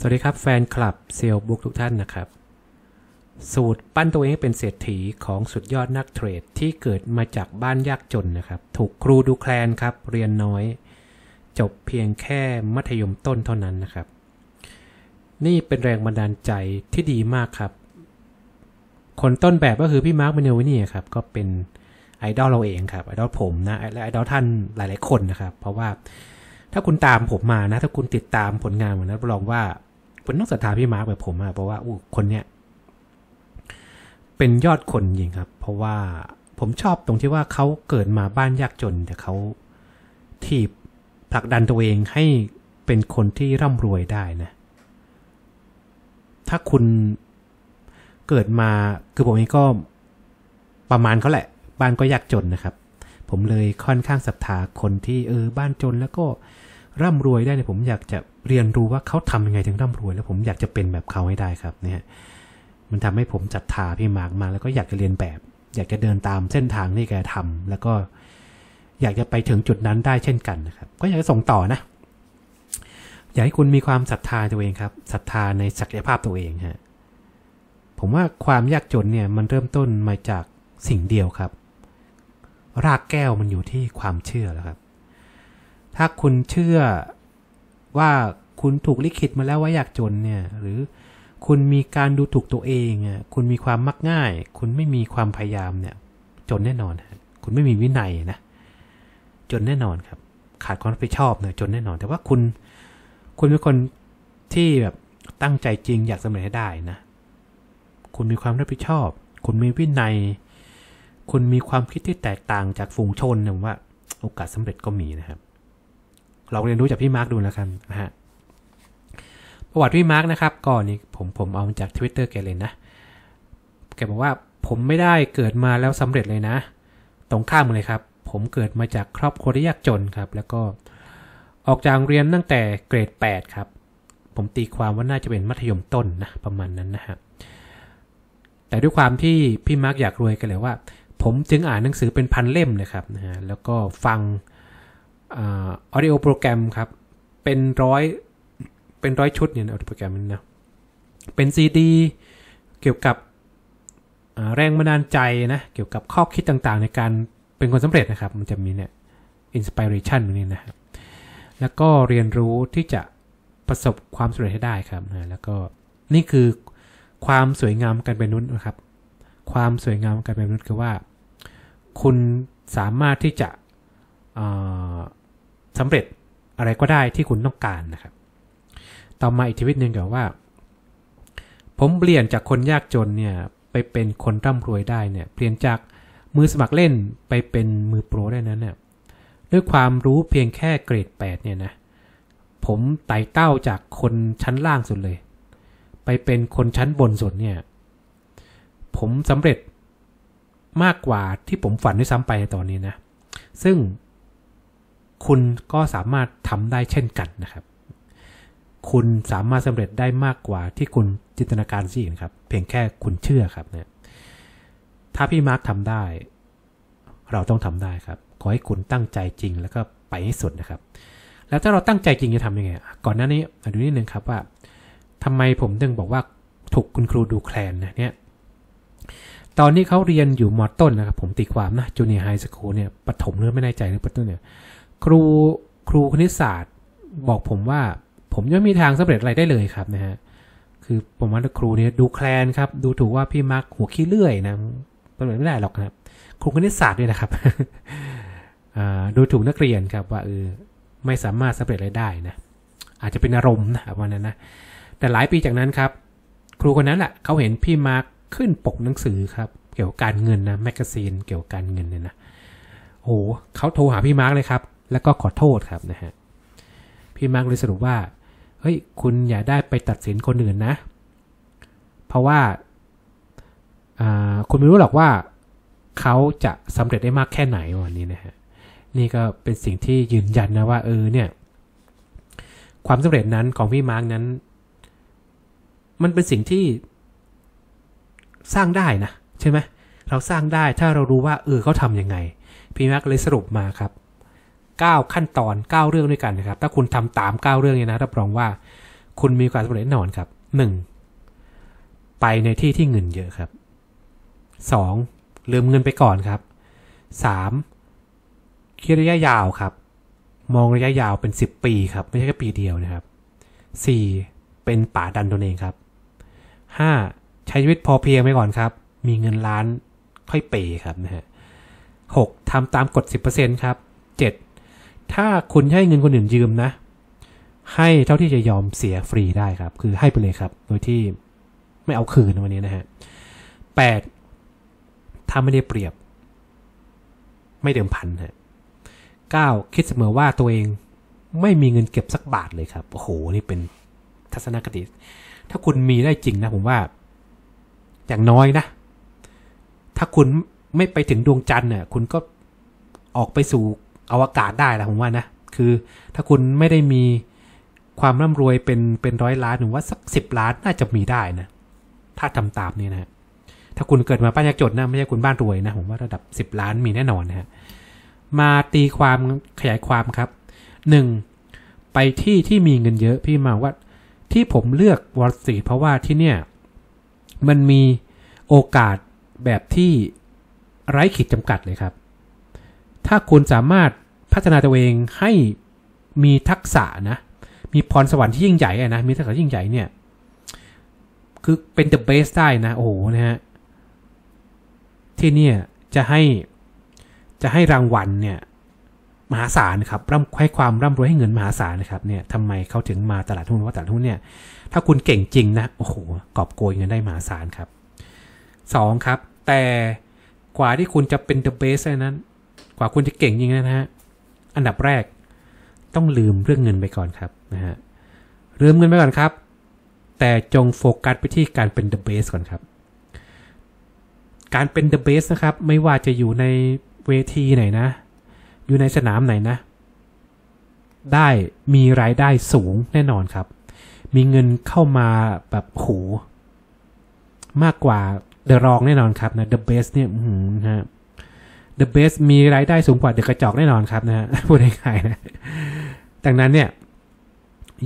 สวัสดีครับแฟนคลับเซลบุ๊กทุกท่าน นะครับ สูตรปั้นตัวเองเป็นเศรษฐีของสุดยอดนักเทรด ที่เกิดมาจากบ้านยากจน นะครับ ถูกครูดูแคลนครับ เรียนน้อย จบเพียงแค่มัธยมต้นเท่านั้นนะครับ นี่เป็นแรงบันดาลใจที่ดีมากครับ คนต้นแบบก็คือพี่มาร์คเมเนวินี่ครับ ก็เป็นไอดอลเราเองครับไอดอลผมนะและไอดอลท่านหลายๆคนนะครับเพราะว่าถ้าคุณตามผมมานะถ้าคุณติดตามผลงานผมนะรับรองว่าผนต้องศรัทธาพี่มาร์กแบบผมอะเพราะว่าอู้ คนเนี้ย เป็นยอดคนจริงครับ เพราะว่าผมชอบตรงที่ว่าเขาเกิดมาบ้านยากจนแต่เขาทีบผลักดันตัวเองให้เป็นคนที่ร่ำรวยได้นะ ถ้าคุณเกิดมาคือผมเองก็ประมาณเขาแหละ บ้านก็ยากจนนะครับ ผมเลยค่อนข้างศรัทธาคนที่เออบ้านจนแล้วก็ร่ำรวยได้เนี่ยผมอยากจะเรียนรู้ว่าเขาทำยังไงถึงร่ำรวยแล้วผมอยากจะเป็นแบบเขาให้ได้ครับ เนี่ยมันทำให้ผมจัดทาพี่มาร์กมาแล้วก็อยากจะเรียนแบบ อยากจะเดินตามเส้นทางที่แกทำ แล้วก็อยากจะไปถึงจุดนั้นได้เช่นกันนะครับ ก็อยากจะส่งต่อนะอยากให้คุณมีความศรัทธาตัวเองครับศรัทธาในศักยภาพตัวเองฮะผมว่าความยากจนเนี่ย มันเริ่มต้นมาจากสิ่งเดียวครับ รากแก้วมันอยู่ที่ความเชื่อแล้วครับ ถ้าคุณเชื่อว่าคุณถูกลิขิตมาแล้วว่าอยากจนเนี่ย หรือคุณมีการดูถูกตัวเองอ่ะคุณมีความมักง่าย คุณไม่มีความพยายามเนี่ย จนแน่นอน คุณไม่มีวินัยนะ จนแน่นอนครับ ขาดความรับผิดชอบเนี่ยจนแน่นอน แต่ว่าคุณ คุณเป็นคนที่แบบ ตั้งใจจริงอยากสำเร็จให้ได้นะ คุณมีความรับผิดชอบ คุณมีวินัย คุณมีความคิดที่แตกต่างจากฝูงชนเนี่ยว่า โอกาสสาเร็จก็มีนะครับลองเรียนรู้จากพี่มาร์กดูแล้วกันนะฮะประวัติพี่มาร์กนะครับก่อนนี้ผมผมเอาจาก Twitter แกเลยนะแกบอกว่าผมไม่ได้เกิดมาแล้วสำเร็จเลยนะ ตรงข้ามเลยครับ ผมเกิดมาจากครอบครัวที่ยากจนครับแล้วก็ออกจากเรียนตั้งแต่เกรด8ครับผมตีความว่า น่าจะเป็นมัธยมต้นนะ ประมาณนั้นนะฮะแต่ด้วยความที่พี่มาร์กอยากรวยกันเลยว่า ผมจึงอ่านหนังสือเป็นพันเล่มนะครับนะฮะแล้วก็ฟังออดิโอโปรแกรมครับเป็นร้อยเป็นร้อยชุดเนี่ยออดิโอโปรแกรมนี่นะเป็นซีดีเกี่ยวกับแรงบันดาลใจนะเกี่ยวกับข้อคิดต่างๆในการเป็นคนสำเร็จนะครับมันจะมีเนี่ยอินสปิเรชันนี้นะครับแล้วก็เรียนรู้ที่จะประสบความสำเร็จให้ได้ครับ แล้วก็นี่คือความสวยงามการเป็นนุษย์นะครับความสวยงามการเป็นมนุษย์คือว่า คุณสามารถที่จะสำเร็จอะไรก็ได้ที่คุณต้องการนะครับ ต่อมาอีกทวิตหนึ่งเกี่ยวว่า ผมเปลี่ยนจากคนยากจนเนี่ย ไปเป็นคนร่ำรวยได้เนี่ย เปลี่ยนจากมือสมัครเล่นไปเป็นมือโปรได้นั้นเนี่ยด้วยความรู้เพียงแค่เกรด 8 เนี่ยนะ ผมไต่เต้าจากคนชั้นล่างสุดเลย ไปเป็นคนชั้นบนสุดเนี่ย ผมสำเร็จมากกว่าที่ผมฝันด้วยซ้ำไปในตอนนี้นะ ซึ่งคุณก็สามารถทำได้เช่นกันนะครับ คุณสามารถสำเร็จได้มากกว่าที่คุณจินตนาการสิครับ เพียงแค่คุณเชื่อครับเนี่ยถ้าพี่มาร์กทำได้ เราต้องทำได้ครับ ขอให้คุณตั้งใจจริงแล้วก็ไปให้สุดนะครับ แล้วถ้าเราตั้งใจจริงจะทำยังไง ก่อนหน้านี้ดูนิดนึงครับว่าทำไมผมถึงบอกว่าถูกคุณครูดูแคลนนะเนี่ย ตอนนี้เขาเรียนอยู่มอต้นนะครับ ผมตีความนะ จูเนียร์ไฮสคูลเนี่ยปฐมเรื่องไม่แน่ใจหรือปฐมเนี่ยครูครูคณิตศาสตร์ บอกผมว่า ผมยังมีทางสำเร็จอะไรได้เลยครับนะฮะคือผมว่าครูเนี่ยดูแคลนครับ ดูถูกว่าพี่มักหัวขี้เลื่อยนะสำเร็จไม่ได้หรอกครับ ครูคณิตศาสตร์ด้วยนะครับดูถูกนักเรียนครับ ว่าเออไม่สามารถสำเร็จอะไรได้นะอาจจะเป็นอารมณ์นะวันนั้นนะแต่หลายปีจากนั้นครับ ครูคนนั้นแหละเขาเห็นพี่มาร์คขึ้นปกหนังสือครับ เกี่ยวกับการเงินนะแมกกาซีนเกี่ยวกับการเงินเนี่ยนะโอ้โหเขาโทรหาพี่มาร์คเลยครับแล้วก็ขอโทษครับนะฮะ พี่มาร์กเลยสรุปว่า เฮ้ย คุณอย่าได้ไปตัดสินคนอื่นนะ เพราะว่าคุณไม่รู้หรอกว่าเขาจะสำเร็จได้มากแค่ไหนวันนี้นะฮะ นี่ก็เป็นสิ่งที่ยืนยันนะว่าเออเนี่ย ความสำเร็จนั้นของพี่มาร์กนั้น มันเป็นสิ่งที่สร้างได้นะ ใช่ไหม เราสร้างได้ถ้าเรารู้ว่าเออเขาทำยังไง พี่มาร์กเลยสรุปมาครับ9ขั้นตอน 9 เรื่องด้วยกันนะครับ ถ้าคุณทำตาม 9 เรื่องนี้นะ รับรองว่าคุณมีอกาสสำเร็จแน่นอนครับ 1. ไปในที่ที่เงินเยอะครับ 2. ลืมเงินไปก่อนครับ 3. คิดระยะยาวครับ มองระยะยาวเป็น 10 ปีครับไม่ใช่แค่ปีเดียวนะครับ 4. เป็นป่าดันตนเองครับ 5. ใช้ชีวิตพอเพียงไปก่อนครับ มีเงินล้านค่อยเปย์ครับนะฮะหกทำตามกฎ10%ครับ7ถ้าคุณให้เงินคนอื่นยืมนะ ให้เท่าที่จะยอมเสียฟรีได้ครับ คือให้ไปเลยครับ โดยที่ไม่เอาคืนวันนี้นะฮะแปดถ้าไม่ได้เปรียบ ไม่เดิมพันฮะเก้าคิดเสมอว่าตัวเองไม่มีเงินเก็บสักบาทเลยครับโอ้โหนี่เป็นทัศนคติ ถ้าคุณมีได้จริงนะผมว่าอย่างน้อยนะ ถ้าคุณไม่ไปถึงดวงจันทร์เนี่ยคุณก็ออกไปสู่อวกาศได้แหละผมว่านะ คือถ้าคุณไม่ได้มีความร่ำรวยเป็นเป็นร้อยล้านหรือว่าสักสิบล้านน่าจะมีได้นะ ถ้าทำตามนี่นะถ้าคุณเกิดมาป้ายากจดนะไม่ใช่คุณบ้านรวยนะผมว่าระดับสิบล้านมีแน่นอนนะฮะ มาตีความขยายความครับหนึ่งไปที่ที่มีเงินเยอะพี่มาว่า ที่ผมเลือกวอร์สีเพราะว่าที่เนี่ย มันมีโอกาสแบบที่ไร้ขีดจำกัดเลยครับถ้าคุณสามารถพัฒนาตัวเองให้มีทักษะนะ มีพรสวรรค์ที่ยิ่งใหญ่นะ มีทักษะยิ่งใหญ่เนี่ย คือเป็นเดอะเบสได้นะ โอ้โห นะฮะ ที่เนี่ยจะให้จะให้รางวัลเนี่ยมหาศาลนะครับร่ำให้ความร่ำรวยให้เงินมหาศาลนะครับ เนี่ยทำไมเขาถึงมาตลาดหุ้นว่าตลาดหุ้นเนี่ย ถ้าคุณเก่งจริงนะ โอ้โหกอบโกยเงินได้มหาศาลครับ สองครับ แต่กว่าที่คุณจะเป็นเดอะเบสนั้นกว่าคุณจะเก่งจริงนะฮะ อันดับแรกต้องลืมเรื่องเงินไปก่อนครับนะฮะลืมเงินไปก่อนครับ แต่จงโฟกัสไปที่การเป็นเดอะเบสก่อนครับ การเป็นเดอะเบสนะครับ ไม่ว่าจะอยู่ใน เวทีไหนนะ อยู่ในสนามไหนนะ ได้มีรายได้สูงแน่นอนครับ มีเงินเข้ามาแบบโหมากกว่าเดอะรองแน่นอนครับนะเดอะเบสเนี่ยฮะเดอะเบสมีรายได้สูงกว่าเดอะกระจอกแน่นอนครับนะฮะพูดง่ายๆนะ ดังนั้นเนี่ย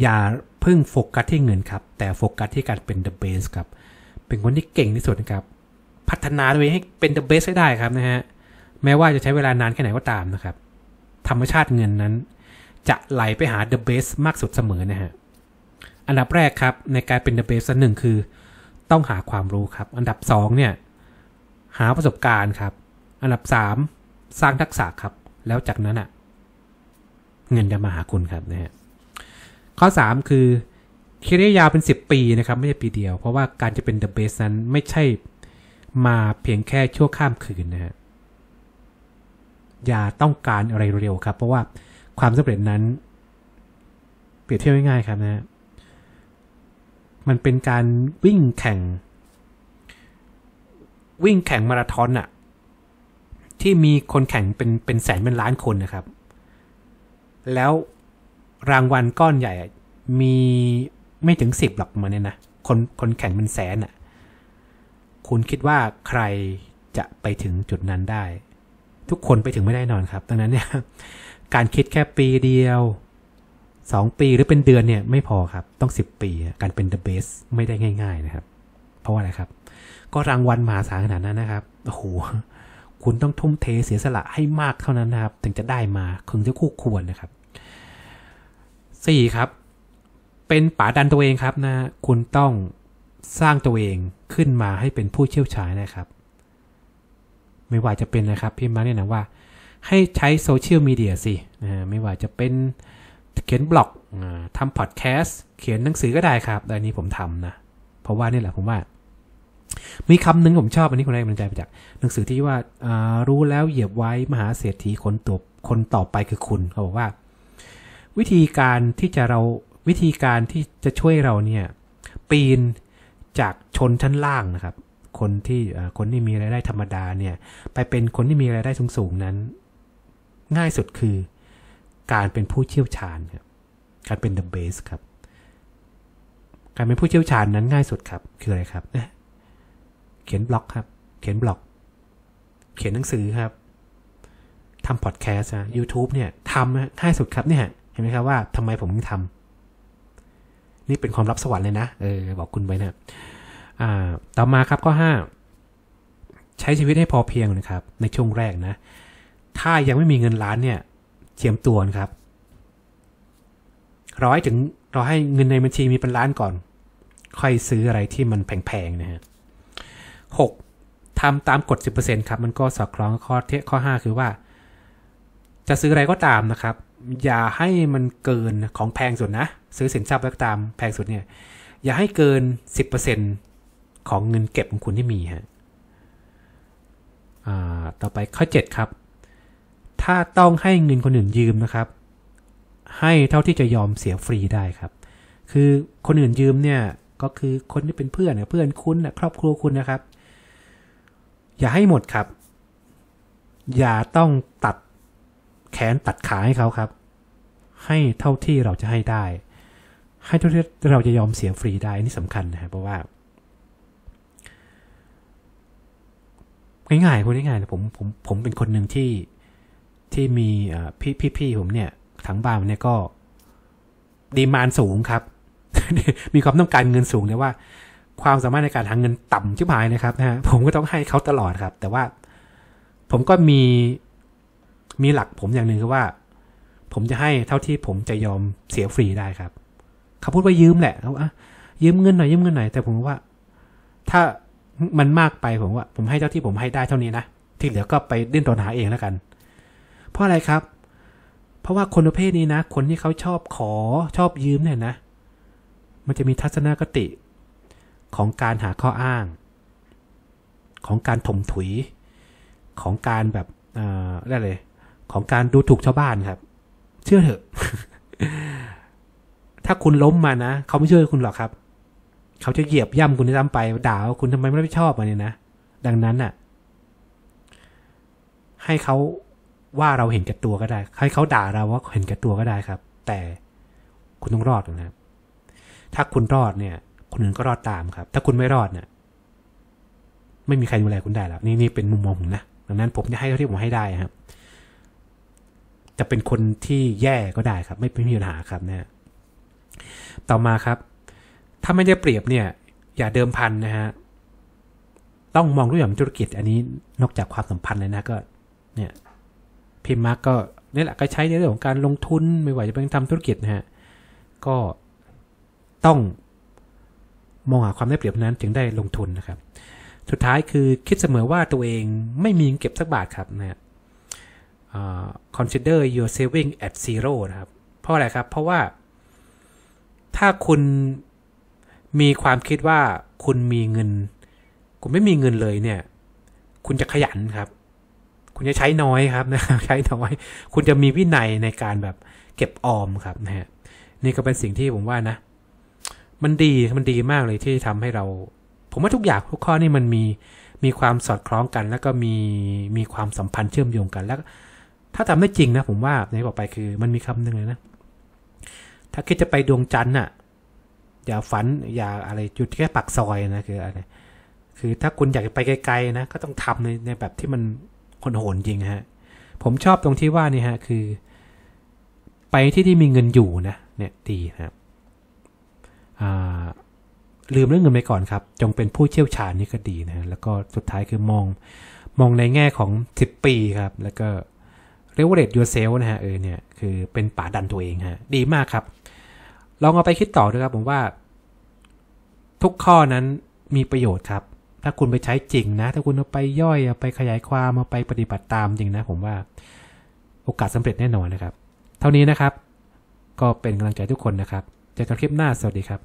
อย่าเพิ่งโฟกัสที่เงินครับ แต่โฟกัสที่การเป็นเดอะเบสครับเป็นคนที่เก่งที่สุดนะครับ พัฒนาตัวเองให้เป็นเดอะเบสให้ได้ครับนะฮะแม้ว่าจะใช้เวลานานแค่ไหนก็ตามนะครับ ธรรมชาติเงินนั้น จะไหลไปหาเดอะเบสมากสุดเสมอนะฮะอันดับแรกครับในการเป็นเดอะเบสหนึ่งคือ ต้องหาความรู้ครับ อันดับ 2 เนี่ยหาประสบการณ์ครับอันดับสามสร้างทักษะครับ แล้วจากนั้นอะ่ะ เงินจะมาหาคุณครับนะฮะข้อสามคือคิดระยยาวเป็นสิบปีนะครับ ไม่ใช่ปีเดียว เพราะว่าการจะเป็นเดอะเบสนั้นไม่ใช่มาเพียงแค่ชั่วข้ามคืนนะฮะอย่าต้องการอะไรเร็วครับ เพราะว่าความสำเร็จนั้น เปรียบเทียบง่าย ๆ ครับนะฮะมันเป็นการวิ่งแข่ง วิ่งแข่งมาราธอนอ่ะที่มีคนแข่งเป็น เป็นแสนเป็นล้านคนนะครับ แล้วรางวัลก้อนใหญ่มีไม่ถึงสิบหลักมาเนี่ยนะ คนคนแข่งเป็นแสนอะ่ะคุณคิดว่าใครจะไปถึงจุดนั้นได้ ทุกคนไปถึงไม่ได้นอนครับดังนั้นเนี่ย การคิดแค่ปีเดียวสองปีหรือเป็นเดือนเนี่ย ไม่พอครับ ต้องสิบปี การเป็นเดอะเบสไม่ได้ง่ายๆนะครับ เพราะว่าอะไรครับ ก็รางวัลมหาศาลขนาดนั้นนะครับโอ้โหคุณต้องทุ่มเทเสียสละให้มากเท่านั้นนะครับ ถึงจะได้มาคึงจะคู่ควรนะครับสี่ครับ เป็นป๋าดันตัวเองครับนะ คุณต้องสร้างตัวเองขึ้นมาให้เป็นผู้เชี่ยวชาญนะครับ ไม่ว่าจะเป็นนะครับพี่มาเนี่ยนะว่า ให้ใช้โซเชียลมีเดียสินะไม่ว่าจะเป็นเขียนบล็อกทำพอดแคสต์เขียนหนังสือก็ได้ครับอตนนี้ผมทำนะ เพราะว่านี่แหละผมว่ามีคำหนึ่งผมชอบอันนี้คนแรกมันใจมาจาก หนังสือที่ว่ารู้แล้วเหยียบไว้มหาเศรษฐีคนตัวคนต่อไปคือคุณเขาบอกว่า วิธีการที่จะเราวิธีการที่จะช่วยเราเนี่ย ปีนจากชนชั้นล่างนะครับ คนที่คนที่มีรายได้ธรรมดา เนี่ย ไปเป็นคนที่มีรายได้สูงงนั้น ง่ายสุดคือการเป็นผู้เชี่ยวชาญครับการเป็นเดอะเบสครับการเป็นผู้เชี่ยวชาญนั้น ง่ายสุดครับ คืออะไรครับเขียนบล็อกครับ เขียนบล็อก เขียนหนังสือครับ ทำพอดแคสต์นะยูทูบเนี่ยทำง่ายสุดครับ เนี่ยเห็นไหมครับว่าทำไมผมถึงทำนี่เป็นความรับสวรรค์เลยนะเออบอกคุณไว้นะอ่า ต่อมาครับข้อห้า ใช้ชีวิตให้พอเพียงนะครับ ในช่วงแรกนะ ถ้ายังไม่มีเงินล้านเนี่ยเจียมตัวนะครับรอให้ถึงรอให้เงินในบัญชีมีเป็นล้านก่อน ค่อยซื้ออะไรที่มันแพงๆนะฮะ 6. ทำตามกฎ10%ครับมันก็สอดคล้องข้อเทข้อ 5 คือว่า จะซื้ออะไรก็ตามนะครับ อย่าให้มันเกินของแพงสุดนะ ซื้อสินทรัพย์ก็ตามแพงสุดเนี่ย อย่าให้เกิน10%ของเงินเก็บของคุณที่มีฮะต่อไปข้อ7ครับ ถ้าต้องให้เงินคนอื่นยืมนะครับ ให้เท่าที่จะยอมเสียฟรีได้ครับ คือคนอื่นยืมเนี่ยก็คือคนที่เป็นเพื่อนเพื่อนคุณครอบครัวคุณนะครับอย่าให้หมดครับ อย่าต้องตัดแขนตัดขาให้เขาครับ ให้เท่าที่เราจะให้ได้ ให้เท่าที่เราจะยอมเสียฟรีได้ นี่สำคัญนะครับเพราะว่าง่ายๆคนง่ายๆผมผมผมเป็นคนหนึ่งที่ที่มีพี่พี่พี่ผมเนี่ย ทั้งบ้านเนี่ยก็ดีมานสูงครับ มีความต้องการเงินสูงเลยว่าความสามารถในการหาเงินต่ำชิบหายนะครับนะฮะผมก็ต้องให้เขาตลอดครับ แต่ว่าผมก็มีมีหลักผมอย่างหนึ่งคือว่า ผมจะให้เท่าที่ผมจะยอมเสียฟรีได้ครับเขาพูดว่ายืมแหละเขาอะยืมเงินหน่อยยืมเงินหน่อยแต่ผมว่า ถ้ามันมากไปผมว่า ผมให้เท่าที่ผมให้ได้เท่านี้นะที่เหลือก็ไปดิ้นรนหาเองแล้วกันเพราะอะไรครับ เพราะว่าคนประเภทนี้นะคนที่เขาชอบขอชอบยืมเนี่ยนะมันจะมีทัศนคติของการหาข้ออ้าง ของการถมถุยของการแบบอ่อไรเลยของการดูถูกชาวบ้านครับ เชื่อเถอะ ถ้าคุณล้มมานะเขาไม่เชื่อคุณหรอกครับ เขาจะเหยียบย่ำคุณซ้ำไปด่าว่าคุณทำไมไม่รับผิดชอบมาเนี่ยนะดังนั้นอ่ะ ให้เขาว่าเราเห็นแก่ตัวก็ได้ ให้เขาด่าเราว่าเห็นแก่ตัวก็ได้ครับ แต่คุณต้องรอดนะครับถ้าคุณรอดเนี่ยคนอื่นก็รอดตามครับ ถ้าคุณไม่รอดเนะี่ย ไม่มีใครดูแลคุณได้แล้วนี่นี่เป็นมุมมองผมนะ ดังนั้นผมจะให้เรี่ผมให้ได้ครับ จะเป็นคนที่แย่ก็ได้ครับ ไม่เป็นปัญหาครับนะต่อมาครับ ถ้าไม่ได้เปรียบเนี่ย อย่าเดิมพันนะฮะ ต้องมองด้วยอย่างธุรกิจ อันนี้ นอกจากความสัมพันธ์เลย นะก็ เนี่ย พิมมาร์กก็นี่ยแหละก็ใช้ในเรื่องของการลงทุน ไม่ว่าจะเป็นทำธุรกิจนะฮะ ก็ต้องมองหาความได้เปรียบนั้นจึงได้ลงทุนนะครับ สุดท้ายคือคิดเสมอว่าตัวเองไม่มีเงินเก็บสักบาทครับนะ consider your saving at zero นะครับ เพราะอะไรครับ เพราะว่าถ้าคุณมีความคิดว่าคุณมีเงิน คุณไม่มีเงินเลยเนี่ย คุณจะขยันครับ คุณจะใช้น้อยครับนะใช้น้อย คุณจะมีวินัยในการแบบเก็บออมครับนะฮะนี่ก็เป็นสิ่งที่ผมว่านะมันดีมันดีมากเลยที่ทำให้เรา ผมว่าทุกอย่างทุกข้อนี่มันมีมีความสอดคล้องกันแล้วก็มีมีความสัมพันธ์เชื่อมโยงกัน แล้วถ้าทำได้จริงนะผมว่าในบอกไปคือมันมีคำนึงเลยนะถ้าคิดจะไปดวงจันทร์น่ะ อย่าฝันอย่าอะไรจุดแค่ปักซอยนะ คืออะไรคือถ้าคุณอยากไปไกล ๆนะ ก็ต้องทำในในแบบที่มันคนโหนจริงฮะ ผมชอบตรงที่ว่านี่ฮะคือ ไปที่ที่มีเงินอยู่นะเนี่ยดีครับลืมเรื่องเงินไปก่อนครับ จงเป็นผู้เชี่ยวชาญนี่ก็ดีนะแล้วก็สุดท้ายคือมองมองในแง่ของ 10 ปีครับ แล้วก็เรเวอเรจยูเซลนะฮะ เออเนี่ย คือเป็นป่าดันตัวเองฮะ ดีมากครับ ลองเอาไปคิดต่อด้วยครับผมว่า ทุกข้อนั้นมีประโยชน์ครับ ถ้าคุณไปใช้จริงนะ ถ้าคุณเอาไปย่อยเอาไปขยายความ เอาไปปฏิบัติตามจริงนะผมว่าโอกาสสำเร็จแน่นอนนะครับเท่านี้นะครับ ก็เป็นกำลังใจทุกคนนะครับเจอกันคลิปหน้าสวัสดีครับ